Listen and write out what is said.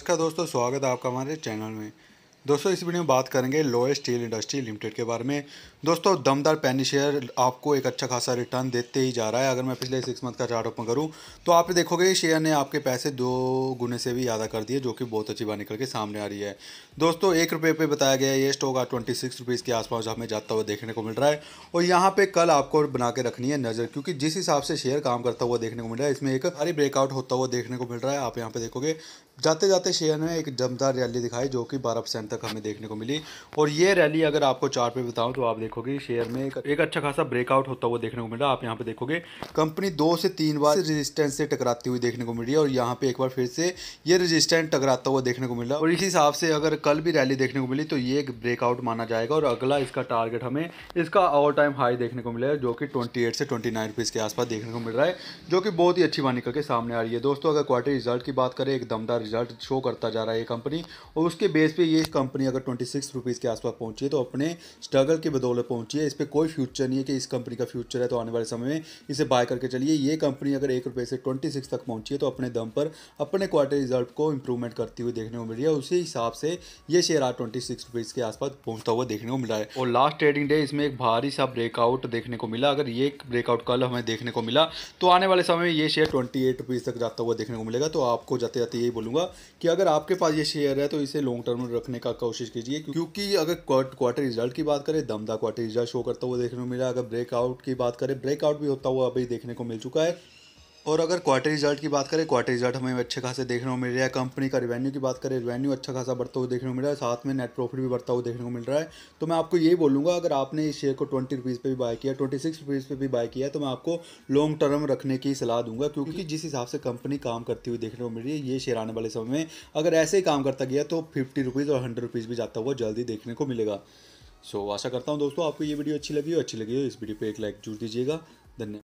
नमस्कार दोस्तों स्वागत है आपका हमारे चैनल में दोस्तों इस वीडियो में बात करेंगे लोए स्टील इंडस्ट्री लिमिटेड के बारे में दोस्तों दमदार पैनी शेयर आपको एक अच्छा खासा रिटर्न देते ही जा रहा है अगर मैं पिछले सिक्स मंथ का चार्ट ओपन करूं तो आप देखोगे शेयर ने आपके पैसे दो गुने से भी ज़्यादा कर दिए जो कि बहुत अच्छी बात निकल के सामने आ रही है दोस्तों एक रुपये पर बताया गया ये स्टॉक आज ट्वेंटी सिक्स रुपीज़ के आसपास हमें जाता हुआ देखने को मिल रहा है और यहाँ पर कल आपको बना के रखनी है नज़र क्योंकि जिस हिसाब से शेयर काम करता हुआ देखने को मिल रहा है इसमें एक हरी ब्रेकआउट होता हुआ देखने को मिल रहा है आप यहाँ पर देखोगे जाते जाते शेयर में एक दमदार रैली दिखाई जो कि 12 परसेंट तक हमें देखने को मिली और ये रैली अगर आपको चार्ट पे बताऊं तो आप देखोगे शेयर में एक, एक अच्छा खासा ब्रेकआउट होता हुआ देखने को मिला आप यहाँ पे देखोगे कंपनी दो से तीन बार रेजिस्टेंस से टकराती हुई देखने को मिली और यहाँ पे एक बार फिर से ये रजिस्टेंस टकराता हुआ देखने को मिला और इसी हिसाब से अगर कल भी रैली देखने को मिली तो ये एक ब्रेकआउट माना जाएगा और अगला इसका टारगेट हमें इसका ऑल टाइम हाई देखने को मिला है जो कि ट्वेंटी से ट्वेंटी नाइन के आसपास देखने को मिल रहा है जो कि बहुत ही अच्छी निकल के सामने आ रही है दोस्तों अगर क्वार्टर रिजल्ट की बात करें एक दमदार रिजल्ट शो करता जा रहा है ये कंपनी और उसके बेस पे ये कंपनी अगर ट्वेंटी सिक्स रुपीज़ के आसपास पहुंची है तो अपने स्ट्रगल के बदौलत पहुंची है इस पर कोई फ्यूचर नहीं है कि इस कंपनी का फ्यूचर है तो आने वाले समय में इसे बाय करके चलिए ये कंपनी अगर एक रुपये से ट्वेंटी सिक्स तक पहुंची है तो अपने दम पर अपने क्वार्टर रिजल्ट को इंप्रूवमेंट करती हुई देखने को मिल रही है उसी हिसाब से ये शेयर आज ट्वेंटी सिक्स रुपीज़ के आसपास पहुँचता हुआ देखने को मिला है और लास्ट ट्रेडिंग डे इसमें एक भारी सा ब्रेकआउट देखने को मिला अगर ये ब्रेकआउट कल हमें देखने को मिला तो आने वाले समय में ये शेयर ट्वेंटी एट रुपीज़ तक जाता हुआ देखने को मिलेगा तो आपको जाते जाते यही बोलूँगा कहूँगा कि अगर आपके पास ये शेयर है तो इसे लॉन्ग टर्म में रखने का कोशिश कीजिए क्योंकि अगर क्वार्टर रिजल्ट की बात करें दमदा क्वार्टर रिजल्ट शो करता हुआ देखने को मिला अगर ब्रेकआउट की बात करें ब्रेकआउट भी होता हुआ अभी देखने को मिल चुका है और अगर क्वार्टर रिजल्ट की बात करें क्वार्टर रिजल्ट हमें अच्छे खासे देखने को मिल रहा है कंपनी का रेवेन्यू की बात करें रेवेन्यू अच्छा खासा बढ़ता हुआ देखने को मिल रहा है साथ में नेट प्रॉफिट भी बढ़ता हुआ देखने को मिल रहा है तो मैं आपको यही बोलूँगा अगर आपने इस शेयर को ट्वेंटी रुपीज़ पर भी बाय किया ट्वेंटी सिक्स रुपीज़ पर भी बाय किया तो मैं आपको लॉन्ग टर्म रखने की सलाह दूंगा क्योंकि जिस हिसाब से कंपनी काम करती हुई देखने को मिल रही है ये शेयर आने वाले समय में अगर ऐसे ही काम करता गया तो फिफ्टी रुपीज़ और हंड्रेड रुपीज़ भी जाता हुआ जल्दी देखने को मिलेगा सो आशा करता हूँ दोस्तों आपको ये वीडियो अच्छी लगी हो अच्छी लगी हो इस वीडियो पर एक लाइक जरूर दीजिएगा धन्यवाद